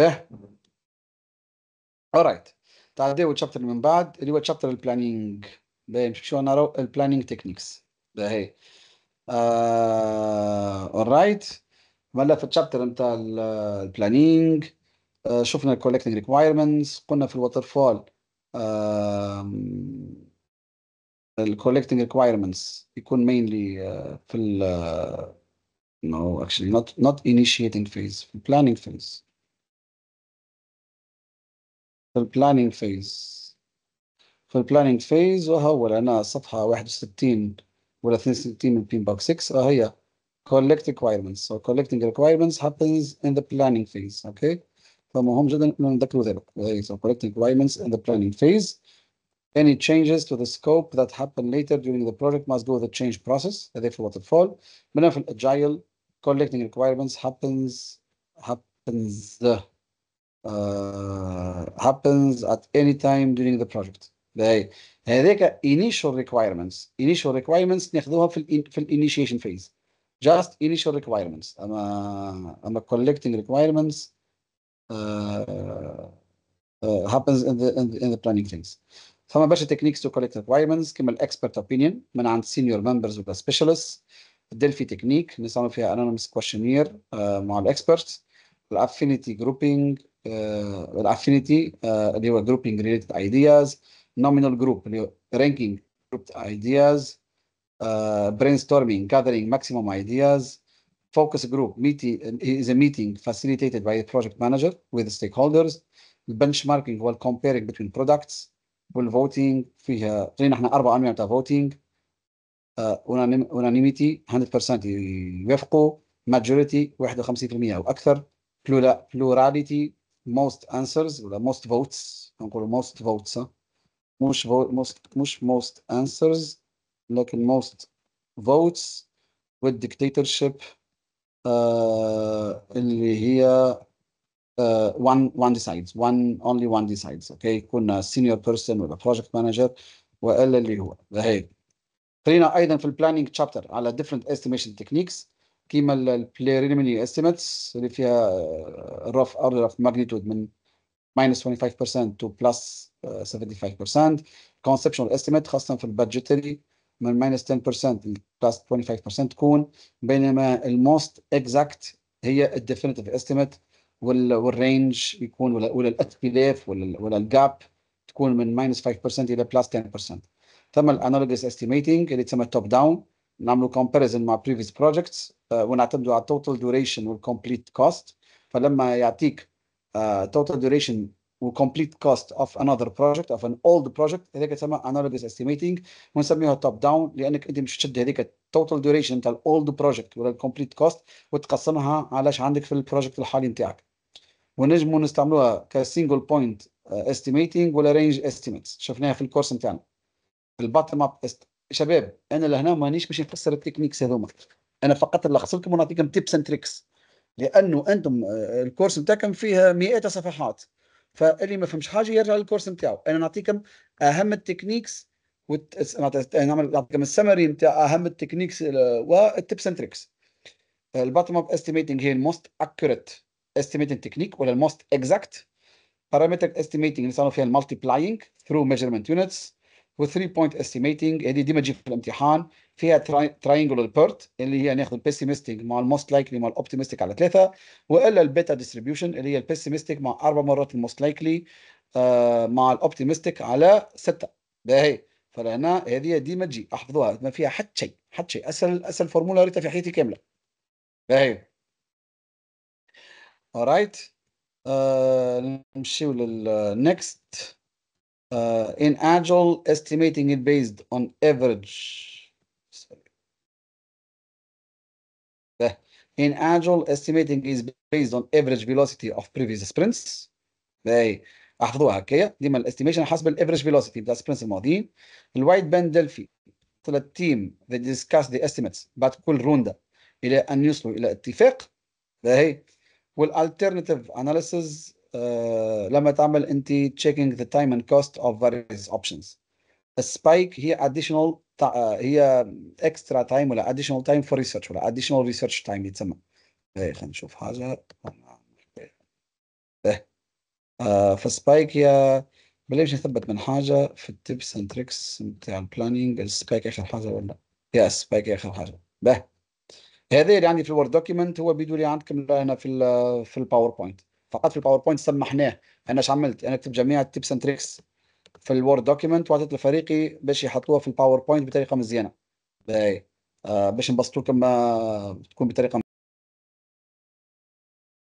ايه اورايت تعال تعديو الشابتر من بعد اللي هو الشابتر البلانينج شو انا رو البلانينج تكنيكس باهي اورايت ملا في الشابتر نتاع البلانينج شفنا الكولكتنج ريكوايرمنتس قلنا في الواتر فول الكولكتنج ريكوايرمنتس يكون مينلي آه، في ال نو اكشلي نوت نوت انيشيتنج فيز في البلانينج فيز في البلاننج فيز في البلاننج فيز وهو لنا صفحة 61 ولا 62 من بين بوك 6 وهي collect requirements so collecting requirements happens in the planning phase okay فمهم جدا انه نذكروا ذلك so collecting requirements in the planning phase any changes to the scope that happen later during the project must go the change process Therefore, waterfall من في agile collecting requirements happens happens uh, happens at any time during the project باهي هذاك initial requirements initial requirements ناخذوها في ال في الانيشيشن فيز just initial requirements اما اما collecting requirements uh, uh, happens in the, in the in the planning things فما برشا تكنيكس تو كولكت ريكوايرمنتس كيما الاكسبرت اوبينيون من عند سينيور ممبرز ولا سبيشالست الدلفي تكنيك نستعمل فيها انونيمس آه، كويشنير مع الاكسبرت الافينيتي جروبينج الافينيتي اللي هو جروبينج ريليتد ايدياز نومينال جروب اللي هو رانكينج جروب ايدياز برين ستورمينج جاذرينج ماكسيموم ايدياز focus group meeting is a meeting facilitated by a project manager with stakeholders benchmarking while comparing between products والvoting فيها تقريبا احنا اربع انواع تاع voting unanimity 100% يوافقوا majority 51% او اكثر plurality most answers ولا most votes نقول most votes مش most مش most answers لكن most votes dictatorship uh, اللي هي uh, one one decides one only one decides okay. كنا senior person ولا project manager وإلا اللي هو هيك خلينا ايضا في planning chapter على different estimation techniques كيما البليريمينري استيميتس اللي فيها الرف اوردر اوف ماجنيتود من ماينس 25% تو بلس 75% كونسبشنال estimate خاصة في البادجيتري من ماينس 10% ل بلس 25% تكون بينما الموست اكزاكت هي الديفينيتيف estimate والرينج يكون ولا, ولا الاتلاف ولا, ولا الجاب تكون من ماينس 5% إلى بلس 10% ثم الانالوجس estimating اللي تسمى top down نعملوا كومباريزن مع previous projects آه، ونعتمدوا على التوتال دوريشن والكومبليت كوست فلما يعطيك توتال دوريشن وكومبليت كوست اوف انذر بروجكت اوف ان اولد بروجكت هذاك تسمى انالوجس استيميتنج ونسميها توب داون لانك انت مش تشد هذيك التوتال ديوريشن تاع الاولد بروجكت ولا الكومبليت كوست وتقسمها على اش عندك في البروجكت الحالي نتاعك ونجموا نستعملوها كسينجل بوينت استيميتنج ولا رينج استيميتس شفناها في الكورس نتاعنا الباتم اب شباب انا لهنا مانيش باش نفسر التكنيكس هذوما انا فقط لخص لكم ونعطيكم تيبس اند تريكس لانه انتم آه، الكورس نتاعكم فيه مئات صفحات فاللي ما فهمش حاجه يرجع للكورس نتاعو انا نعطيكم اهم التكنيكس وت... نعمل نعطيكم السمري نتاع اهم التكنيكس والتبس اند تريكس الباتم اب استيميتنج هي الموست اكوريت استيميتنج تكنيك ولا الموست اكزاكت بارامتر استيميتنج نستعملوا فيها بلاينج ثرو ميجرمنت يونتس و3 بوينت استيميتنج هذه ديما تجي في الامتحان فيها تراينجولار بارت اللي هي ناخذ البيسيمستيك مع الموست لايكلي مع الاوبتيمستيك على ثلاثه والا البيتا ديستريبيوشن اللي هي البيسيمستيك مع اربع مرات الموست لايكلي آه، مع الاوبتيمستيك على سته باهي فلهنا هذه ديما تجي احفظوها ما فيها حتى شيء حتى شيء اسهل اسهل فورمولا ريتها في حياتي كامله باهي هي alright uh, نمشيو للنكست uh, آه، in agile estimating it based on average In agile, estimating is based on average velocity of previous sprints. باهي احفظوها هكايا ديما الاستيميشن حسب الافريج فيلوسيتي بتاع السبرنتس الماضيين الوايت باند دلفي طلع التيم they discuss the estimates بعد كل روندا الى ان يوصلوا الى اتفاق باهي والالترناتيف اناليسز لما تعمل انت checking the time and cost of various options السبايك هي اديشنال آه، هي اكسترا تايم ولا اديشنال تايم فور ريسيرش ولا اديشنال ريسيرش تايم يتسمى إيه، خلينا نشوف حاجه إيه. اه, فالسبايك هي بلا نثبت من حاجه في التبس اند تريكس نتاع البلانينج السبايك اخر حاجه ولا يا السبايك اخر حاجه باه هذا اللي يعني عندي في الوورد دوكيمنت هو بيدو لي يعني عندكم هنا في الـ في الباوربوينت فقط في الباوربوينت سمحناه انا اش عملت انا كتبت جميع التبس اند تريكس في الوورد دوكيمنت وعطيت لفريقي باش يحطوها في الباوربوينت بطريقه مزيانه باهي آه، باش نبسطوكم آه، تكون بطريقه